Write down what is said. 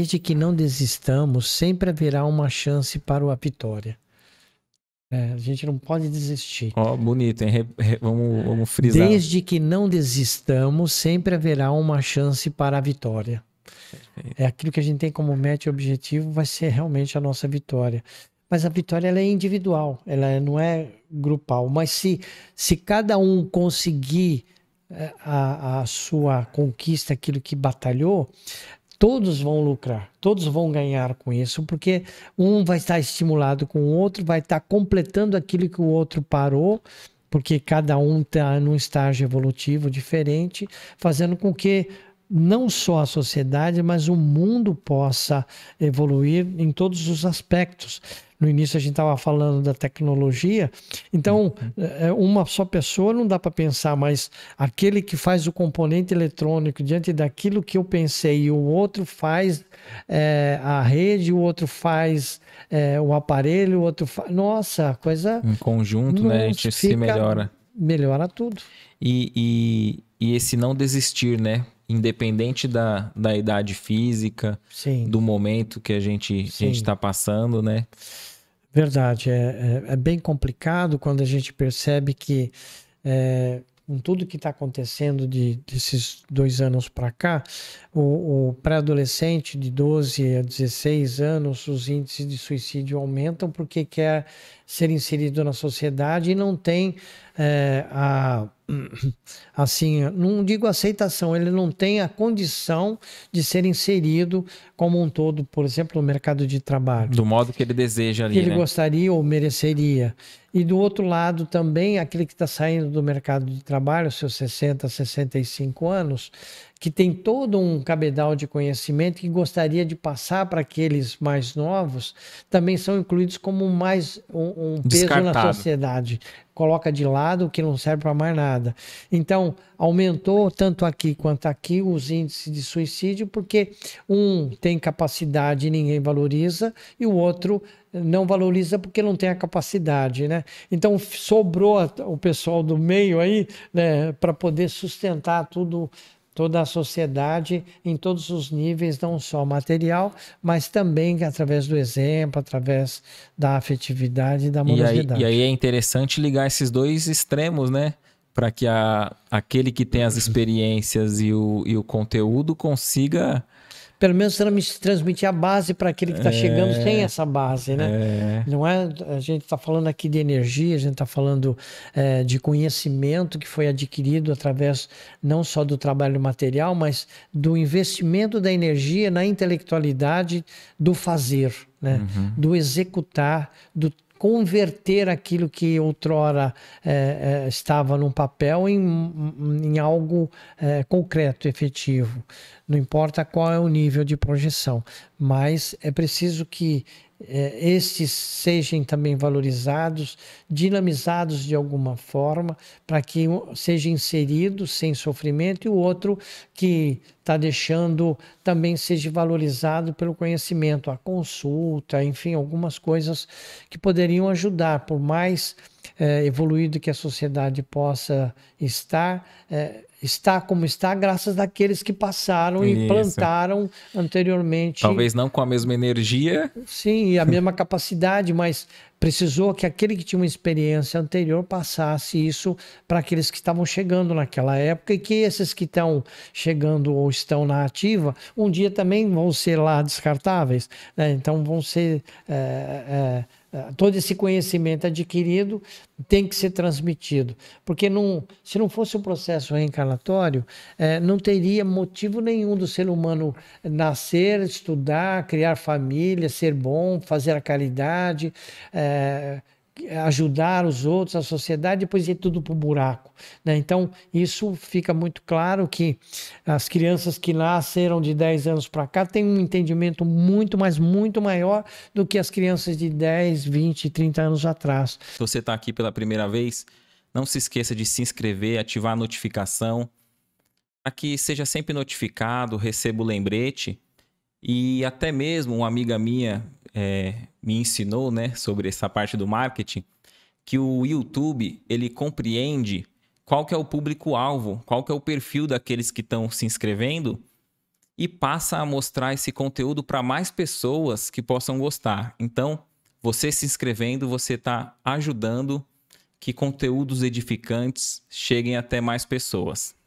Desde que não desistamos, sempre haverá uma chance para a vitória. É, a gente não pode desistir. Ó, oh, bonito, hein? Vamos, vamos frisar. Desde que não desistamos, sempre haverá uma chance para a vitória. É aquilo que a gente tem como meta e objetivo, vai ser realmente a nossa vitória. Mas a vitória ela é individual, ela é, não é grupal. Mas se, se cada um conseguir é, a, a sua conquista, aquilo que batalhou, todos vão lucrar, todos vão ganhar com isso, porque um vai estar estimulado com o outro, vai estar completando aquilo que o outro parou, porque cada um está num estágio evolutivo diferente, fazendo com que não só a sociedade, mas o mundo possa evoluir em todos os aspectos. No início a gente estava falando da tecnologia, então é, é, uma só pessoa não dá para pensar, mas aquele que faz o componente eletrônico diante daquilo que eu pensei, e o outro faz é, a rede, o outro faz é, o aparelho, o outro faz. Nossa, coisa. Em conjunto, né? A gente se melhora. Melhora tudo. E, e, e esse não desistir, né? independente da, da idade física, Sim. do momento que a gente está passando, né? Verdade, é, é, é, bem complicado quando a gente percebe que é, com tudo que está acontecendo de, desses dois anos para cá, o, o pré-adolescente de 12 a 16 anos, os índices de suicídio aumentam porque quer ser inserido na sociedade e não tem é, a assim, não digo aceitação, ele não tem a condição de ser inserido como um todo, por exemplo, no mercado de trabalho. Do modo que ele deseja ali. Que ele né? gostaria ou mereceria. E do outro lado também, aquele que está saindo do mercado de trabalho, seus 60, 65 anos, que tem todo um cabedal de conhecimento que gostaria de passar para aqueles mais novos, também são incluídos como mais um, um peso na sociedade coloca de lado o que não serve para mais nada. Então, aumentou tanto aqui quanto aqui os índices de suicídio, porque um tem capacidade e ninguém valoriza, e o outro não valoriza porque não tem a capacidade, né? Então sobrou o pessoal do meio aí, né, para poder sustentar tudo toda a sociedade em todos os níveis, não só material, mas também através do exemplo, através da afetividade e da amorosidade. E aí, e aí é interessante ligar esses dois extremos, né? Para que a, aquele que tem as experiências e o, e o conteúdo consiga pelo menos me transmitir a base para aquele que está é, chegando sem essa base, né? É. Não é? A gente está falando aqui de energia, a gente está falando é, de conhecimento que foi adquirido através não só do trabalho material, mas do investimento da energia na intelectualidade do fazer, né? Uhum. Do executar, do converter aquilo que outrora é, é, estava num papel em, em algo é, concreto, efetivo. Não importa qual é o nível de projeção, mas é preciso que é, estes sejam também valorizados, dinamizados de alguma forma, para que um seja inserido sem sofrimento e o outro que está deixando também seja valorizado pelo conhecimento, a consulta, enfim, algumas coisas que poderiam ajudar, por mais é, evoluído que a sociedade possa estar, é, está como está, graças àqueles que passaram Isso. e plantaram anteriormente. Talvez não com a mesma energia. Sim, e a mesma capacidade, mas precisou que aquele que tinha uma experiência anterior passasse isso para aqueles que estavam chegando naquela época e que esses que estão chegando ou estão na ativa, um dia também vão ser lá descartáveis. Né? Então vão ser. É, é, é todo esse conhecimento adquirido tem que ser transmitido. Porque não, se não fosse um processo reencarnatório, é, não teria motivo nenhum do ser humano nascer, estudar, criar família, ser bom, fazer a caridade. É, eh, ajudar os outros, a sociedade, depois ir tudo para o buraco. Né? Então, isso fica muito claro que as crianças que nasceram de 10 anos para cá têm um entendimento muito, mas muito maior do que as crianças de 10, 20, 30 anos atrás. Se você está aqui pela primeira vez, não se esqueça de se inscrever, ativar a notificação, para que seja sempre notificado, receba o lembrete. E até mesmo uma amiga minha é, me ensinou, né, sobre essa parte do marketing, que o YouTube ele compreende qual que é o público-alvo, qual que é o perfil daqueles que estão se inscrevendo e passa a mostrar esse conteúdo para mais pessoas que possam gostar. Então, você se inscrevendo, você está ajudando que conteúdos edificantes cheguem até mais pessoas.